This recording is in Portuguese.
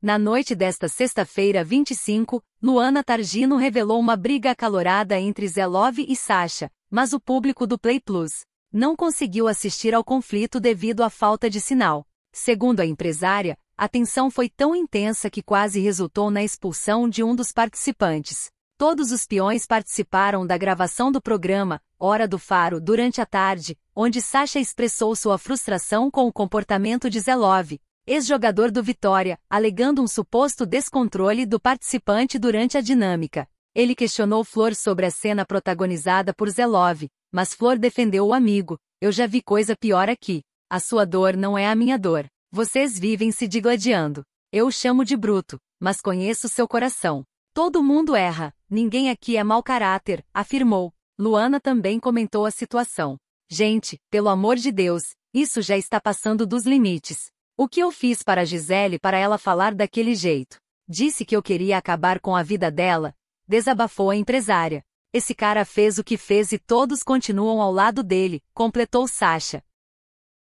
Na noite desta sexta-feira 25, Luana Targino revelou uma briga acalorada entre Zelove e Sasha, mas o público do Play Plus não conseguiu assistir ao conflito devido à falta de sinal. Segundo a empresária, a tensão foi tão intensa que quase resultou na expulsão de um dos participantes. Todos os peões participaram da gravação do programa, Hora do Faro, durante a tarde, onde Sasha expressou sua frustração com o comportamento de Zelove ex-jogador do Vitória, alegando um suposto descontrole do participante durante a dinâmica. Ele questionou Flor sobre a cena protagonizada por Zelov, mas Flor defendeu o amigo. Eu já vi coisa pior aqui. A sua dor não é a minha dor. Vocês vivem se digladiando. Eu o chamo de bruto, mas conheço seu coração. Todo mundo erra, ninguém aqui é mau caráter, afirmou. Luana também comentou a situação. Gente, pelo amor de Deus, isso já está passando dos limites. O que eu fiz para Gisele para ela falar daquele jeito? Disse que eu queria acabar com a vida dela, desabafou a empresária. Esse cara fez o que fez e todos continuam ao lado dele, completou Sasha.